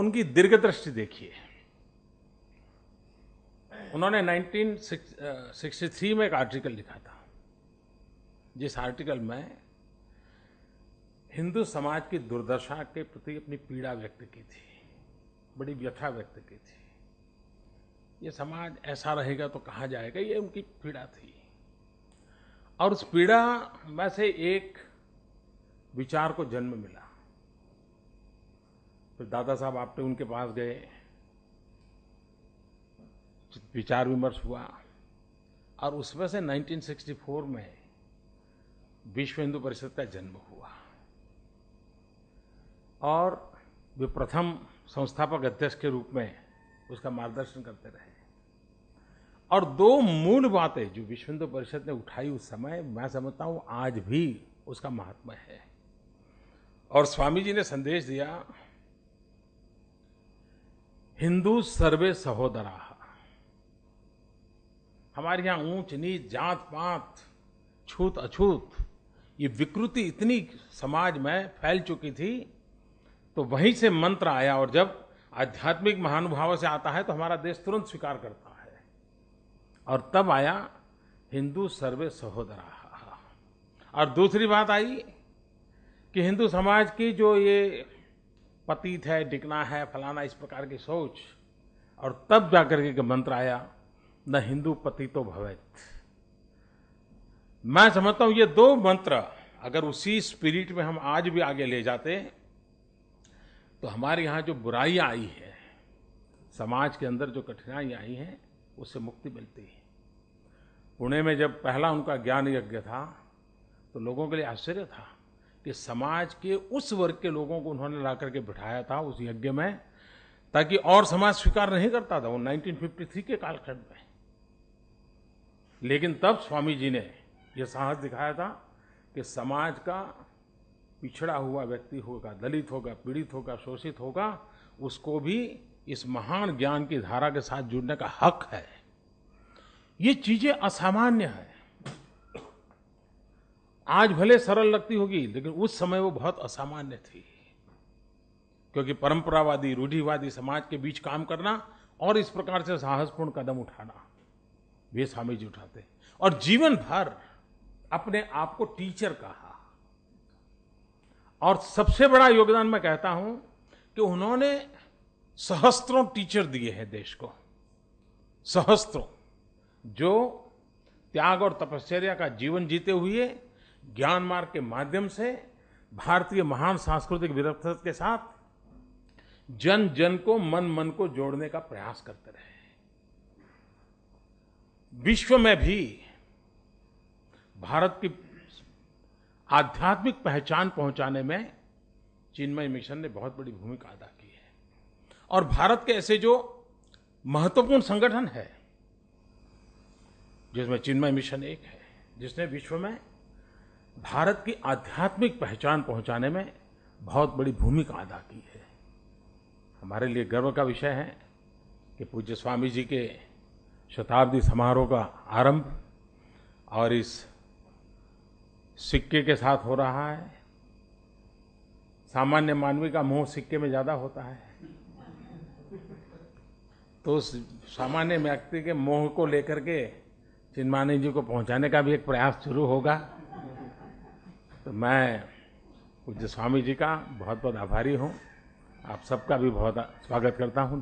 उनकी दीर्घ दृष्टि देखिए उन्होंने 1963 में एक आर्टिकल लिखा था जिस आर्टिकल में हिंदू समाज की दुर्दशा के प्रति अपनी पीड़ा व्यक्त की थी बड़ी व्यथा व्यक्त की थी ये समाज ऐसा रहेगा तो कहाँ जाएगा ये उनकी पीड़ा थी और उस पीड़ा में से एक विचार को जन्म मिला तो दादा साहब तो उनके पास गए विचार विमर्श हुआ और उसमें से 1964 में विश्व हिंदू परिषद का जन्म हुआ और वे प्रथम संस्थापक अध्यक्ष के रूप में उसका मार्गदर्शन करते रहे और दो मूल बातें जो विश्व हिंदू परिषद ने उठाई उस समय मैं समझता हूँ आज भी उसका महात्मा है और स्वामी जी ने संदेश दिया हिंदू सर्वे सहोदरा हमारे यहां ऊंच नीच जात पात छूत अछूत ये विकृति इतनी समाज में फैल चुकी थी तो वहीं से मंत्र आया और जब आध्यात्मिक महानुभावों से आता है तो हमारा देश तुरंत स्वीकार करता है और तब आया हिंदू सर्वे सहोदरा और दूसरी बात आई कि हिंदू समाज की जो ये पतित है डिकना है फलाना इस प्रकार की सोच और तब जाकर के मंत्र आया न हिंदू पति तो भवित मैं समझता हूं ये दो मंत्र अगर उसी स्पिरिट में हम आज भी आगे ले जाते तो हमारे यहां जो बुराई आई है समाज के अंदर जो कठिनाई आई है उससे मुक्ति मिलती है पुणे में जब पहला उनका ज्ञान यज्ञ था तो लोगों के लिए आश्चर्य था कि समाज के उस वर्ग के लोगों को उन्होंने ला करके बिठाया था उस यज्ञ में ताकि और समाज स्वीकार नहीं करता था वो 1953 के कालखंड में लेकिन तब स्वामी जी ने यह साहस दिखाया था कि समाज का पिछड़ा हुआ व्यक्ति होगा दलित होगा पीड़ित होगा शोषित होगा उसको भी इस महान ज्ञान की धारा के साथ जुड़ने का हक है ये चीजें असामान्य है आज भले सरल लगती होगी लेकिन उस समय वो बहुत असामान्य थी क्योंकि परंपरावादी रूढ़िवादी समाज के बीच काम करना और इस प्रकार से साहसपूर्ण कदम उठाना वे स्वामी जी उठाते और जीवन भर अपने आप को टीचर कहा और सबसे बड़ा योगदान मैं कहता हूं कि उन्होंने सहस्त्रों टीचर दिए हैं देश को सहस्त्रों जो त्याग और तपश्चर्या का जीवन जीते हुए ज्ञान मार्ग के माध्यम से भारतीय महान सांस्कृतिक विरासत के साथ जन जन को मन मन को जोड़ने का प्रयास करते रहे विश्व में भी भारत की आध्यात्मिक पहचान पहुंचाने में चिन्मय मिशन ने बहुत बड़ी भूमिका अदा की है और भारत के ऐसे जो महत्वपूर्ण संगठन है जिसमें चिन्मय मिशन एक है जिसने विश्व में भारत की आध्यात्मिक पहचान पहुंचाने में बहुत बड़ी भूमिका अदा की है हमारे लिए गर्व का विषय है कि पूज्य स्वामी जी के शताब्दी समारोह का आरंभ और इस सिक्के के साथ हो रहा है सामान्य मानवी का मोह सिक्के में ज़्यादा होता है तो उस सामान्य व्यक्ति के मोह को लेकर के चिन्मानी जी को पहुंचाने का भी एक प्रयास शुरू होगा तो मैं पूज्य स्वामी जी का बहुत बहुत आभारी हूँ आप सबका भी बहुत स्वागत करता हूँ